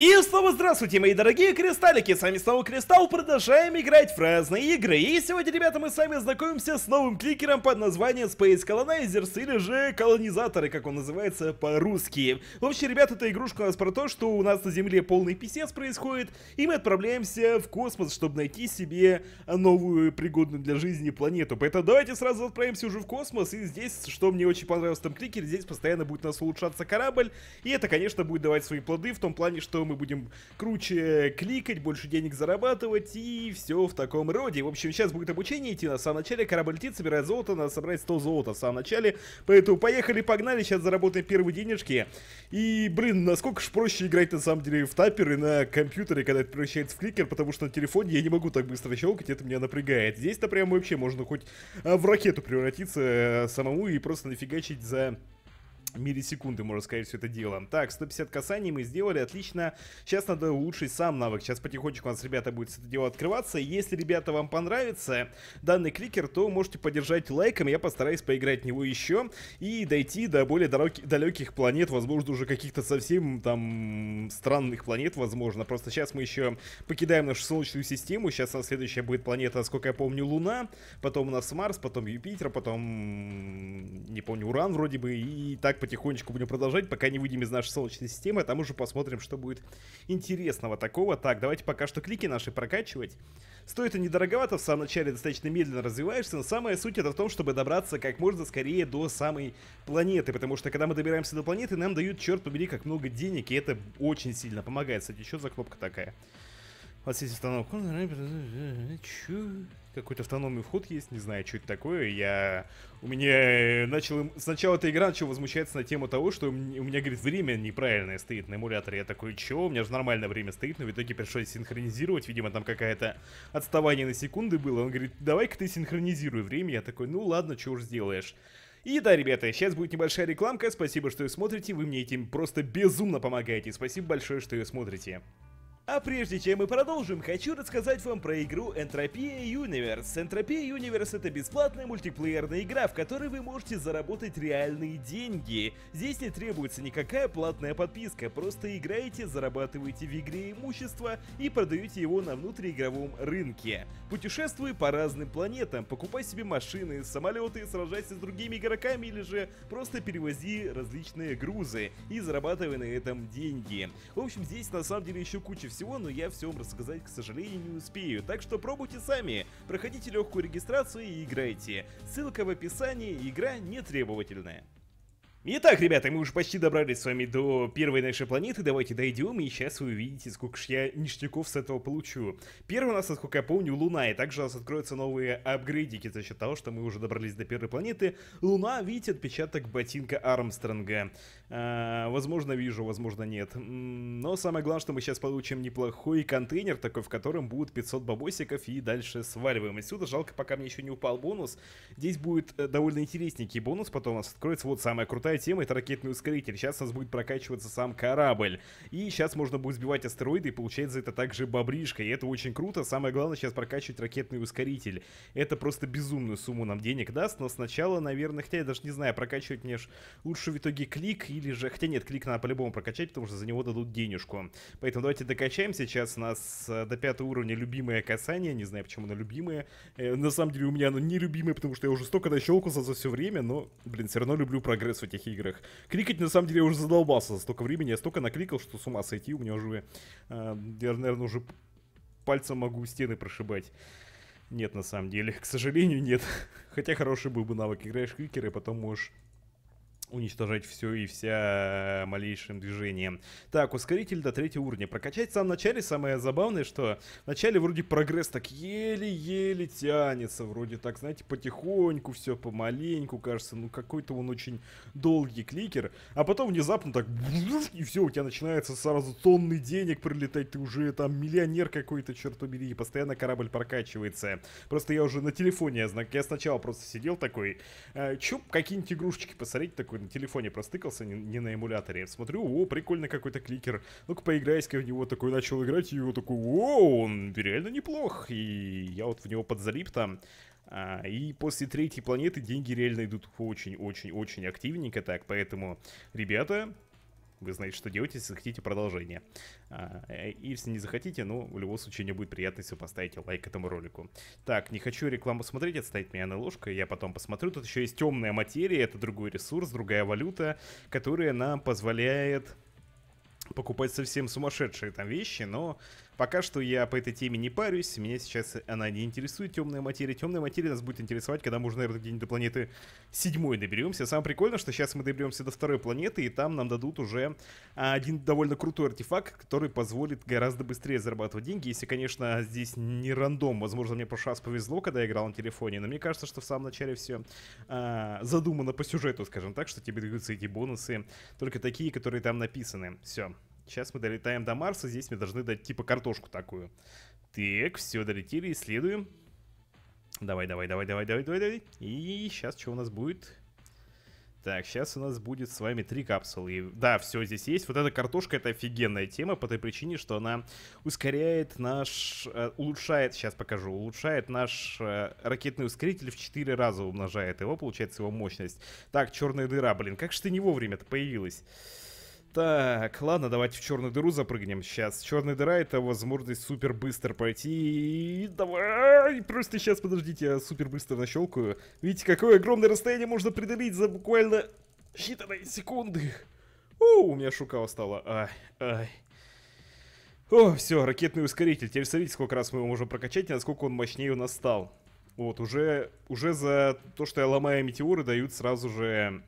И снова здравствуйте, мои дорогие кристаллики, с вами снова Кристалл, продолжаем играть в разные игры. И сегодня, ребята, мы с вами знакомимся с новым кликером под названием Space Colonizers, или же Колонизаторы, как он называется по-русски. В общем, ребята, эта игрушка у нас про то, что у нас на Земле полный писец происходит, и мы отправляемся в космос, чтобы найти себе новую пригодную для жизни планету. Поэтому давайте сразу отправимся уже в космос, и здесь, что мне очень понравилось в этом кликере, здесь постоянно будет у нас улучшаться корабль, и это, конечно, будет давать свои плоды в том плане, что мы будем круче кликать, больше денег зарабатывать и все в таком роде. В общем, сейчас будет обучение идти. На самом начале корабль летит, собирает золото, надо собрать 100 золота в самом начале. Поэтому поехали, погнали, сейчас заработаем первые денежки. И, блин, насколько же проще играть на самом деле в таперы на компьютере, когда это превращается в кликер, потому что на телефоне я не могу так быстро щелкать, это меня напрягает. Здесь-то прям вообще можно хоть а, в ракету превратиться э, самому и просто нафигачить за миллисекунды, можно сказать, все это дело. Так, 150 касаний мы сделали, отлично. Сейчас надо улучшить сам навык. Сейчас потихонечку у нас, ребята, будет это дело открываться. Если, ребята, вам понравится данный кликер, то можете поддержать лайком. Я постараюсь поиграть в него еще и дойти до более дороги, далеких планет, возможно, уже каких-то совсем там странных планет, возможно. Просто сейчас мы еще покидаем нашу Солнечную систему. Сейчас у нас следующая будет планета, насколько я помню, Луна. Потом у нас Марс, потом Юпитер, потом, не помню, Уран вроде бы. И так потихонечку будем продолжать, пока не выйдем из нашей Солнечной системы, а там уже посмотрим, что будет интересного такого. Так, давайте пока что клики наши прокачивать. Стоит это недороговато, в самом начале достаточно медленно развиваешься, но самая суть это в том, чтобы добраться как можно скорее до самой планеты, потому что когда мы добираемся до планеты, нам дают, черт побери, как много денег, и это очень сильно помогает. Кстати, еще за кнопка такая? Подсветить станок. Чё? Какой-то автономный вход есть, не знаю, что это такое. Я... У меня э, начал... Сначала эта игра начала возмущаться на тему того, что у меня, говорит, время неправильное стоит на эмуляторе. Я такой, чё? У меня же нормальное время стоит, но в итоге пришлось синхронизировать. Видимо, там какая-то отставание на секунды было. Он говорит, давай-ка ты синхронизируй время. Я такой, ну ладно, что уж сделаешь. И да, ребята, сейчас будет небольшая рекламка. Спасибо, что ее смотрите. Вы мне этим просто безумно помогаете. Спасибо большое, что ее смотрите. А прежде чем мы продолжим, хочу рассказать вам про игру Entropia Universe. Entropia Universe это бесплатная мультиплеерная игра, в которой вы можете заработать реальные деньги. Здесь не требуется никакая платная подписка, просто играете, зарабатываете в игре имущество и продаете его на внутриигровом рынке. Путешествуй по разным планетам, покупай себе машины, самолеты, сражайся с другими игроками или же просто перевози различные грузы и зарабатывай на этом деньги. В общем, здесь на самом деле еще куча всего всего, но я все вам рассказать, к сожалению, не успею. Так что пробуйте сами, проходите легкую регистрацию и играйте. Ссылка в описании, игра не требовательная. Итак, ребята, мы уже почти добрались с вами до первой нашей планеты. Давайте дойдем, и сейчас вы увидите, сколько же я ништяков с этого получу. Первый у нас, насколько я помню, Луна, и также у нас откроются новые апгрейдики за счет того, что мы уже добрались до первой планеты. Луна, видите, отпечаток ботинка Армстронга. А, возможно, вижу, возможно, нет. Но самое главное, что мы сейчас получим неплохой контейнер, такой, в котором будут 500 бабосиков, и дальше сваливаем отсюда. Жалко, пока мне еще не упал бонус. Здесь будет э, довольно интересненький бонус, потом у нас откроется вот самая крутая основная тема это ракетный ускоритель. Сейчас у нас будет прокачиваться сам корабль. И сейчас можно будет сбивать астероиды и получать за это также бобришка. И это очень круто. Самое главное сейчас прокачивать ракетный ускоритель. Это просто безумную сумму нам денег даст. Но сначала, наверное, хотя я даже не знаю, прокачивать мне ж лучше в итоге клик или же... Хотя нет, клик надо по-любому прокачать, потому что за него дадут денежку. Поэтому давайте докачаем. Сейчас у нас э, до пятого уровня любимое касание. Не знаю, почему оно любимое. Э, на самом деле у меня оно любимое потому что я уже столько нащелкался за все время. Но, блин, все равно люблю прогресс в этих этих играх. Крикать, на самом деле, я уже задолбался за столько времени. Я столько накрикал, что с ума сойти. У меня уже, э, я, наверное, уже пальцем могу стены прошибать. Нет, на самом деле. К сожалению, нет. Хотя хороший был бы навык. Играешь в крикеры, а потом можешь уничтожать все и вся э, малейшим движением. Так, ускоритель до третьего уровня. Прокачать в самом начале самое забавное, что в начале вроде прогресс так еле-еле тянется, вроде так, знаете, потихоньку все помаленьку, кажется, ну какой-то он очень долгий кликер, а потом внезапно так и все, у тебя начинается сразу тонны денег прилетать, ты уже там миллионер какой-то, черт побери, и постоянно корабль прокачивается. Просто я уже на телефоне, я сначала просто сидел такой, э, чё, какие-нибудь игрушечки посмотреть, такой, на телефоне простыкался, не, не на эмуляторе. Смотрю, о, прикольный какой-то кликер. Ну-ка поиграйся в него, такой начал играть, и его такой, о, он реально неплох. И я вот в него подзалип там. А, и после третьей планеты деньги реально идут очень-очень-очень активненько так, поэтому, ребята, вы знаете, что делать, если захотите продолжение. И а, э, если не захотите, ну, в любом случае, не будет приятно, если вы поставите лайк этому ролику. Так, не хочу рекламу смотреть, отставить меня на ложку, я потом посмотрю. Тут еще есть темная материя, это другой ресурс, другая валюта, которая нам позволяет покупать совсем сумасшедшие там вещи, но Пока что я по этой теме не парюсь, меня сейчас она не интересует, темная материя. Темная материя нас будет интересовать, когда мы уже, наверное, где-нибудь до планеты седьмой доберемся. Самое прикольное, что сейчас мы доберемся до второй планеты, и там нам дадут уже а, один довольно крутой артефакт, который позволит гораздо быстрее зарабатывать деньги. Если, конечно, здесь не рандом, возможно, мне прошлый раз повезло, когда я играл на телефоне, но мне кажется, что в самом начале все а, задумано по сюжету, скажем так, что тебе даются эти бонусы, только такие, которые там написаны. Все. Сейчас мы долетаем до Марса, здесь мне должны дать типа картошку такую. Так, все, долетели, исследуем. Давай, давай, давай, давай, давай, давай, давай. И сейчас что у нас будет? Так, сейчас у нас будет с вами три капсулы. да, все здесь есть. Вот эта картошка, это офигенная тема по той причине, что она ускоряет наш... Э, улучшает, сейчас покажу, улучшает наш э, ракетный ускоритель в 4 раза умножает его, получается его мощность. Так, черная дыра, блин, как же ты не вовремя-то появилась? Так, ладно, давайте в черную дыру запрыгнем сейчас. Черная дыра это возможность супер быстро пойти. Давай! Просто сейчас, подождите, я супер быстро нащелкаю. Видите, какое огромное расстояние можно преодолеть за буквально считанные секунды. О, у меня шука устала. Ай, ай. О, все, ракетный ускоритель. Теперь смотрите, сколько раз мы его можем прокачать и насколько он мощнее у нас стал. Вот, уже, уже за то, что я ломаю метеоры, дают сразу же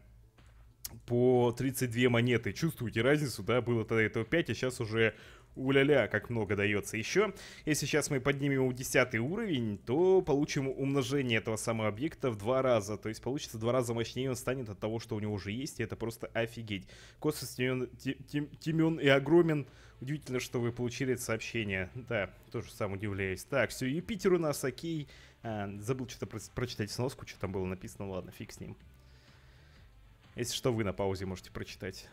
по 32 монеты. Чувствуете разницу, да? Было тогда этого 5, а сейчас уже уля-ля, как много дается еще. Если сейчас мы поднимем его 10 уровень, то получим умножение этого самого объекта в два раза. То есть получится два раза мощнее он станет от того, что у него уже есть, и это просто офигеть. Космос темен Тим, Тимен и огромен. Удивительно, что вы получили это сообщение. Да, тоже сам удивляюсь. Так, все, Юпитер у нас, окей. А, забыл что-то про прочитать сноску, что там было написано. Ладно, фиг с ним. Если что, вы на паузе можете прочитать.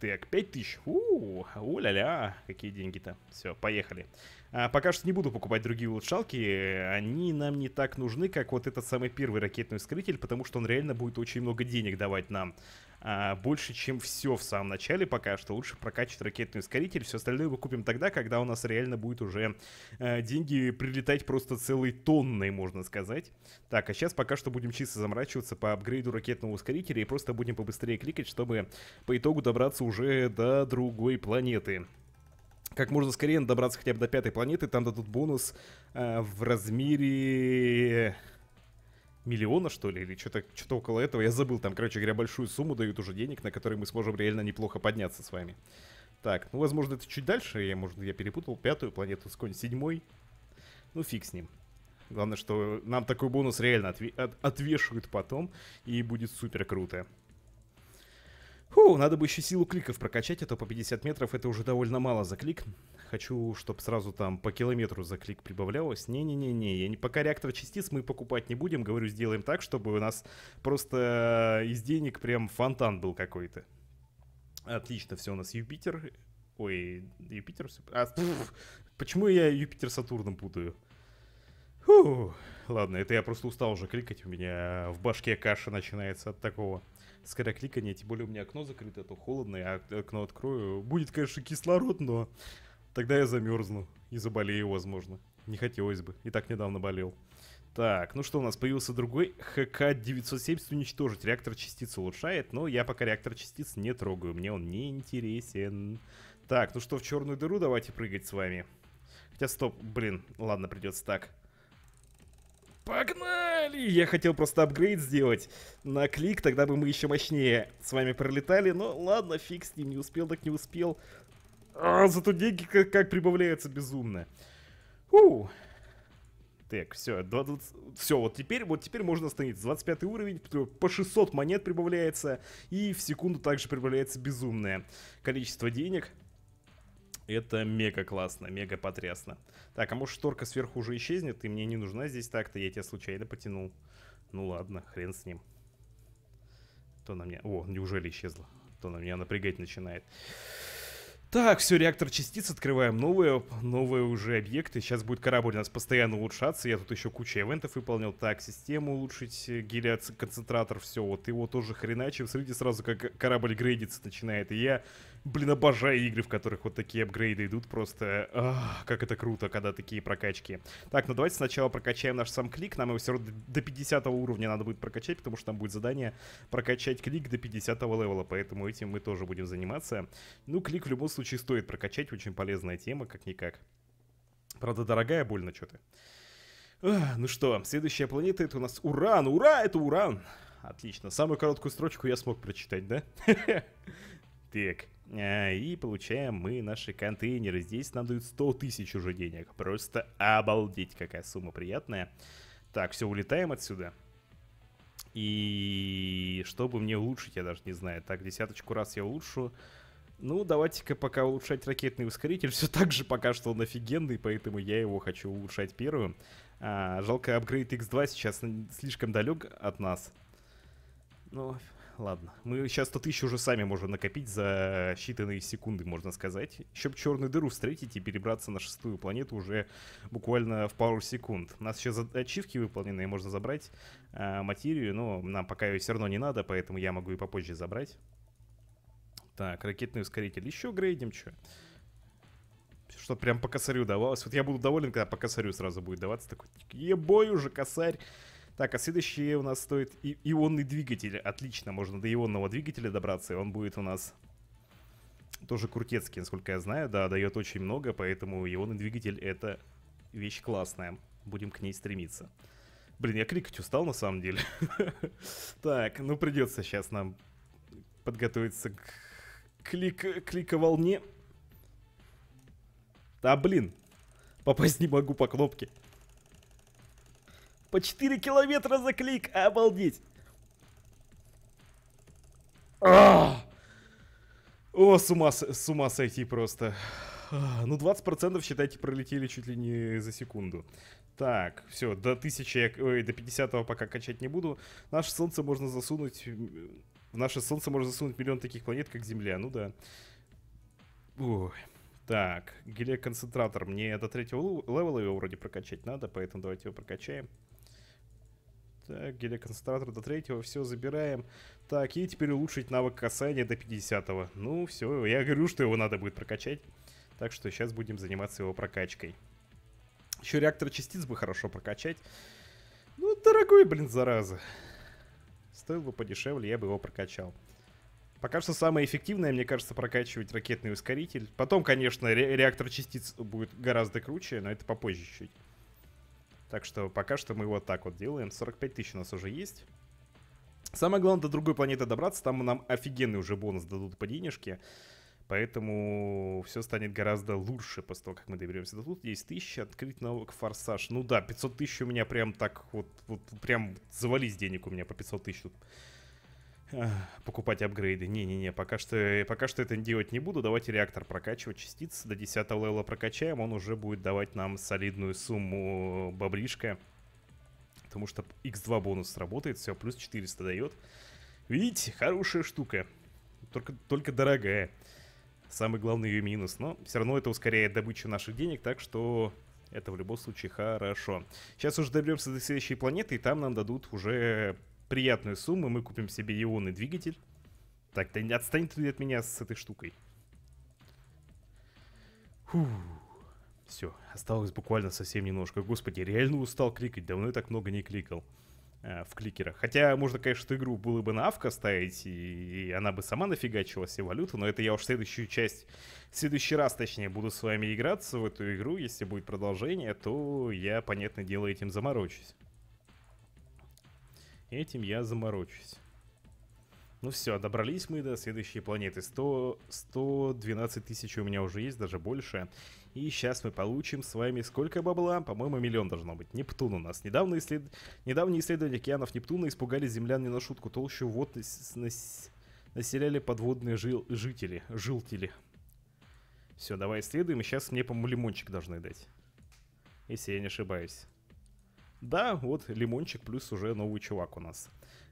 Так, 5000. У, о-ля-ля, какие деньги-то. Все, поехали. А, пока что не буду покупать другие улучшалки. Они нам не так нужны, как вот этот самый первый ракетный ускоритель, потому что он реально будет очень много денег давать нам. А, больше, чем все в самом начале пока что. Лучше прокачать ракетный ускоритель. Все остальное мы купим тогда, когда у нас реально будет уже а, деньги прилетать просто целой тонной, можно сказать. Так, а сейчас пока что будем чисто заморачиваться по апгрейду ракетного ускорителя и просто будем побыстрее кликать, чтобы по итогу добраться уже до другой планеты как можно скорее добраться хотя бы до пятой планеты, там дадут бонус э, в размере миллиона, что ли, или что-то что около этого. Я забыл, там, короче говоря, большую сумму дают уже денег, на которые мы сможем реально неплохо подняться с вами. Так, ну, возможно, это чуть дальше, я, может, я перепутал пятую планету с конь седьмой. Ну, фиг с ним. Главное, что нам такой бонус реально отве от отвешивают потом, и будет супер круто. Фу, надо бы еще силу кликов прокачать, а то по 50 метров это уже довольно мало за клик хочу, чтобы сразу там по километру за клик прибавлялось. Не-не-не-не, я не, пока реактор частиц мы покупать не будем. Говорю, сделаем так, чтобы у нас просто э, из денег прям фонтан был какой-то. Отлично, все у нас Юпитер. Ой, Юпитер? А, почему я Юпитер Сатурном путаю? Фу, ладно, это я просто устал уже кликать, у меня в башке каша начинается от такого скорокликания, тем более у меня окно закрыто, а то холодно, я окно открою, будет, конечно, кислород, но Тогда я замерзну и заболею, возможно. Не хотелось бы. И так недавно болел. Так, ну что у нас? Появился другой ХК-970 уничтожить. Реактор частиц улучшает, но я пока реактор частиц не трогаю. Мне он не интересен. Так, ну что, в черную дыру давайте прыгать с вами. Хотя, стоп, блин, ладно, придется так. Погнали! Я хотел просто апгрейд сделать на клик, тогда бы мы еще мощнее с вами пролетали. Но ладно, фиг с ним, не успел так не успел. А, зато деньги как, как прибавляются безумно. Фу. Так, все, 20, все, вот теперь, вот теперь можно остановиться. 25 уровень, по 600 монет прибавляется, и в секунду также прибавляется безумное количество денег. Это мега классно, мега потрясно. Так, а может шторка сверху уже исчезнет, и мне не нужна здесь так-то, я тебя случайно потянул. Ну ладно, хрен с ним. То на меня... О, неужели исчезла? То на меня напрягать начинает. Так, все, реактор частиц, открываем новые, новые уже объекты. Сейчас будет корабль у нас постоянно улучшаться. Я тут еще куча ивентов выполнил. Так, систему улучшить, э, гелиоцентрат, концентратор, все. Вот его тоже хреначим. Смотрите сразу, как корабль грейдится начинает. И я Блин, обожаю игры, в которых вот такие апгрейды идут. Просто ах, как это круто, когда такие прокачки. Так, ну давайте сначала прокачаем наш сам клик. Нам его все равно до 50 уровня надо будет прокачать, потому что там будет задание прокачать клик до 50 левела. Поэтому этим мы тоже будем заниматься. Ну, клик в любом случае стоит прокачать. Очень полезная тема, как-никак. Правда, дорогая, больно что-то. Ну что, следующая планета это у нас Уран. Ура, это Уран. Отлично. Самую короткую строчку я смог прочитать, да? Так. Э, и получаем мы наши контейнеры. Здесь нам дают 100 тысяч уже денег. Просто обалдеть, какая сумма приятная. Так, все, улетаем отсюда. И чтобы мне улучшить, я даже не знаю. Так, десяточку раз я улучшу. Ну, давайте-ка пока улучшать ракетный ускоритель. Все так же пока что он офигенный, поэтому я его хочу улучшать первым. А, жалко, апгрейд X2 сейчас слишком далек от нас. Ну, Но ладно. Мы сейчас 100 тысяч уже сами можем накопить за считанные секунды, можно сказать. Еще бы черную дыру встретить и перебраться на шестую планету уже буквально в пару секунд. У нас еще ачивки выполненные, можно забрать э, материю, но нам пока ее все равно не надо, поэтому я могу и попозже забрать. Так, ракетный ускоритель. Еще грейдим, что? Что прям по косарю давалось. Вот я буду доволен, когда по косарю сразу будет даваться. Такой, типа, ебой уже косарь. Так, а следующий у нас стоит и ионный двигатель. Отлично, можно до ионного двигателя добраться, и он будет у нас тоже крутецкий, насколько я знаю. Да, дает очень много, поэтому ионный двигатель это вещь классная. Будем к ней стремиться. Блин, я крикать устал на самом деле. Так, ну придется сейчас нам подготовиться к клик кликоволне. Да блин, попасть не могу по кнопке. По 4 километра за клик. Обалдеть. О, с ума, с ума сойти просто. Ну, 20% считайте пролетели чуть ли не за секунду. Так, все, до 1000, ой, до 50 пока качать не буду. Наше солнце можно засунуть... В наше солнце можно засунуть миллион таких планет, как Земля, ну да. Ой. Так, гелиоконцентратор. Мне до третьего левела его вроде прокачать надо, поэтому давайте его прокачаем. Так, э, гелиоконцентратор до третьего, все забираем. Так, и теперь улучшить навык касания до 50 -го. Ну, все, я говорю, что его надо будет прокачать. Так что сейчас будем заниматься его прокачкой. Еще реактор частиц бы хорошо прокачать. Ну, дорогой, блин, зараза. Стоил бы подешевле, я бы его прокачал. Пока что самое эффективное, мне кажется, прокачивать ракетный ускоритель. Потом, конечно, ре реактор частиц будет гораздо круче, но это попозже чуть так что пока что мы вот так вот делаем. 45 тысяч у нас уже есть. Самое главное до другой планеты добраться, там нам офигенный уже бонус дадут по денежке. Поэтому все станет гораздо лучше после того, как мы доберемся до тут. 10 тысяч, открыть навык форсаж. Ну да, 500 тысяч у меня прям так вот, вот прям завались денег у меня по 500 тысяч тут покупать апгрейды. Не-не-не, пока что, пока что это делать не буду. Давайте реактор прокачивать частицы До 10 левела прокачаем, он уже будет давать нам солидную сумму баблишка. Потому что x2 бонус работает, все, плюс 400 дает. Видите, хорошая штука. Только, только дорогая. Самый главный ее минус. Но все равно это ускоряет добычу наших денег, так что это в любом случае хорошо. Сейчас уже доберемся до следующей планеты, и там нам дадут уже приятную сумму, мы купим себе ионный двигатель. Так, да не отстанет ли от меня с этой штукой. Все, осталось буквально совсем немножко. Господи, реально устал кликать, давно я так много не кликал э, в кликерах. Хотя можно, конечно, эту игру было бы на авка ставить, и, и она бы сама нафигачила все валюты, но это я уж следующую часть, в следующий раз, точнее, буду с вами играться в эту игру. Если будет продолжение, то я, понятное дело, этим заморочусь. Этим я заморочусь. Ну все, добрались мы до следующей планеты. 100, 112 тысяч у меня уже есть, даже больше. И сейчас мы получим с вами сколько бабла? По-моему, миллион должно быть. Нептун у нас. Недавно исслед... Недавние исследования океанов Нептуна испугали землян не на шутку. Толщу вод нас... Нас... населяли подводные жил... жители. Жилтели. Все, давай исследуем. сейчас мне, по-моему, лимончик должны дать. Если я не ошибаюсь. Да, вот лимончик плюс уже новый чувак у нас.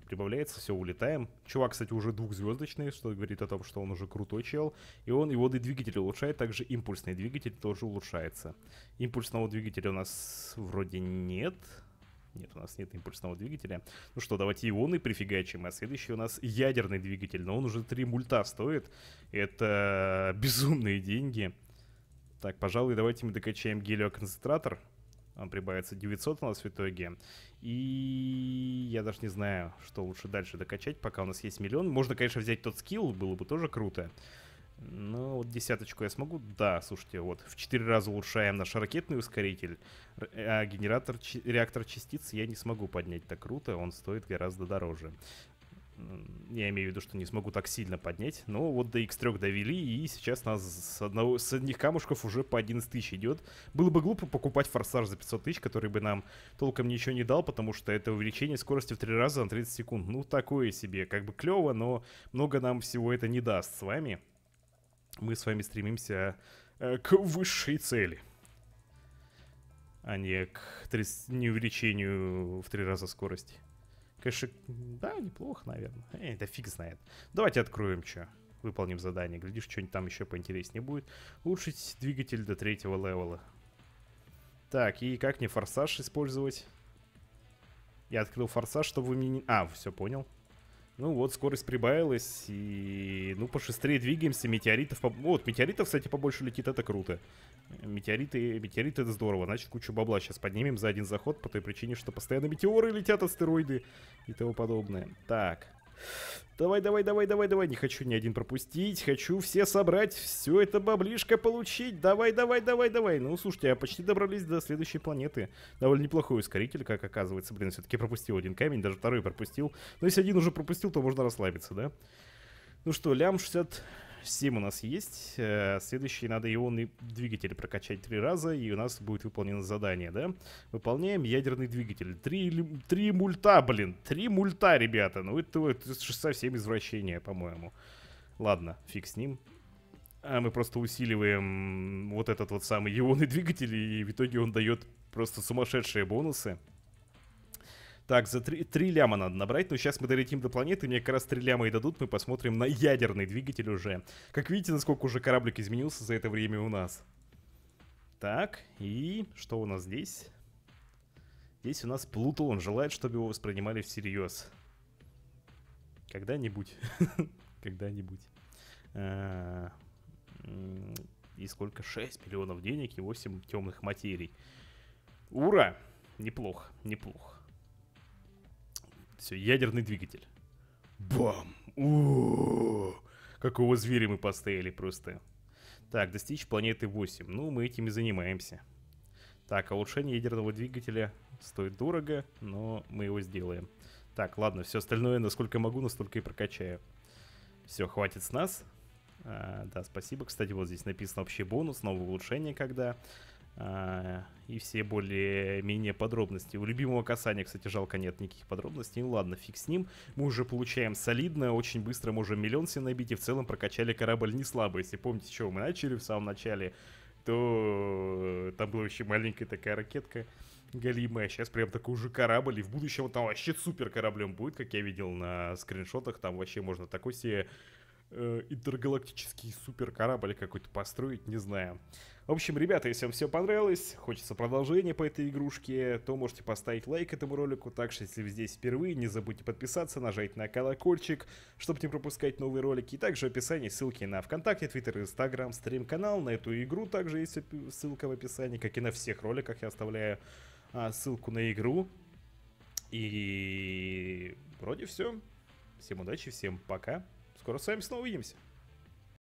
Прибавляется, все, улетаем. Чувак, кстати, уже двухзвездочный, что говорит о том, что он уже крутой чел. И он его двигатель улучшает, также импульсный двигатель тоже улучшается. Импульсного двигателя у нас вроде нет. Нет, у нас нет импульсного двигателя. Ну что, давайте ионы прифигачим. А следующий у нас ядерный двигатель. Но он уже три мульта стоит. Это безумные деньги. Так, пожалуй, давайте мы докачаем гелиоконцентратор. концентратор Э, прибавится 900 у нас в итоге. И я даже не знаю, что лучше дальше докачать, пока у нас есть миллион. Можно, конечно, взять тот скилл, было бы тоже круто. Ну, вот десяточку я смогу. Да, слушайте, вот в 4 раза улучшаем наш ракетный ускоритель, э, а генератор, реактор частиц я не смогу поднять так круто, он стоит гораздо дороже я имею в виду, что не смогу так сильно поднять. Но вот до X3 довели, и сейчас нас с, одного, с одних камушков уже по 11 тысяч идет. Было бы глупо покупать форсаж за 500 тысяч, который бы нам толком ничего не дал, потому что это увеличение скорости в 3 раза на 30 секунд. Ну, такое себе, как бы клево, но много нам всего это не даст с вами. Мы с вами стремимся э, к высшей цели а не к 30, не увеличению в три раза скорости. Кэши... Да, неплохо, наверное. Это фиг знает. Давайте откроем что. Выполним задание. Глядишь, что-нибудь там еще поинтереснее будет. Улучшить двигатель до третьего левела. Так, и как мне форсаж использовать? Я открыл форсаж, чтобы вы мне не... А, все, понял. Ну вот, скорость прибавилась, и ну пошыстрее двигаемся, метеоритов... По... Вот, метеоритов, кстати, побольше летит, это круто. Метеориты, метеориты это здорово, значит кучу бабла сейчас поднимем за один заход, по той причине, что постоянно метеоры летят, астероиды и тому подобное. Так, Давай, давай, давай, давай, давай. Не хочу ни один пропустить. Хочу все собрать. Все это баблишко получить. Давай, давай, давай, давай. Ну, слушайте, а почти добрались до следующей планеты. Довольно неплохой ускоритель, как оказывается. Блин, все-таки пропустил один камень, даже второй пропустил. Но если один уже пропустил, то можно расслабиться, да? Ну что, лям 60 7 у нас есть. Э, следующий надо ионный двигатель прокачать три раза, и у нас будет выполнено задание, да? Выполняем ядерный двигатель. Три, три мульта, блин. Три мульта, ребята. Ну это, это совсем извращение, по-моему. Ладно, фиг с ним. А мы просто усиливаем вот этот вот самый ионный двигатель, и в итоге он дает просто сумасшедшие бонусы. Так, за три три ляма надо набрать, но сейчас мы долетим до планеты, мне как раз три ляма и дадут, мы посмотрим на ядерный двигатель уже. Как видите, насколько уже кораблик изменился за это время у нас. Так, и что у нас здесь? Здесь у нас Плутон, желает, чтобы его воспринимали всерьез. Когда-нибудь. Когда-нибудь. А, и сколько? 6 миллионов денег и 8 темных материй. Ура! Неплохо, неплохо. Все, ядерный двигатель. Бам! У-у-у! Какого зверя мы постояли просто. Так, достичь планеты 8. Ну, мы этим и занимаемся. Так, улучшение ядерного двигателя стоит дорого, но мы его сделаем. Так, ладно, все остальное, насколько могу, настолько и прокачаю. Все, хватит с нас. А, да, спасибо. Кстати, вот здесь написано общий бонус, новое улучшение, когда а, и все более-менее подробности. У любимого касания, кстати, жалко нет никаких подробностей. Ну ладно, фиг с ним. Мы уже получаем солидно, очень быстро можем миллион себе набить и в целом прокачали корабль не слабо. Если помните, чего мы начали в самом начале, то там была вообще маленькая такая ракетка галимая. Сейчас прям такой уже корабль. И в будущем там вообще супер кораблем будет, как я видел на скриншотах. Там вообще можно такой себе э, интергалактический суперкорабль какой-то построить, не знаю. В общем, ребята, если вам все понравилось, хочется продолжения по этой игрушке, то можете поставить лайк этому ролику. Также, если вы здесь впервые, не забудьте подписаться, нажать на колокольчик, чтобы не пропускать новые ролики. И также в описании ссылки на ВКонтакте, Твиттер, Инстаграм, стрим-канал. На эту игру также есть ссылка в описании, как и на всех роликах. Я оставляю а, ссылку на игру. И вроде все. Всем удачи, всем пока. Скоро с вами снова увидимся.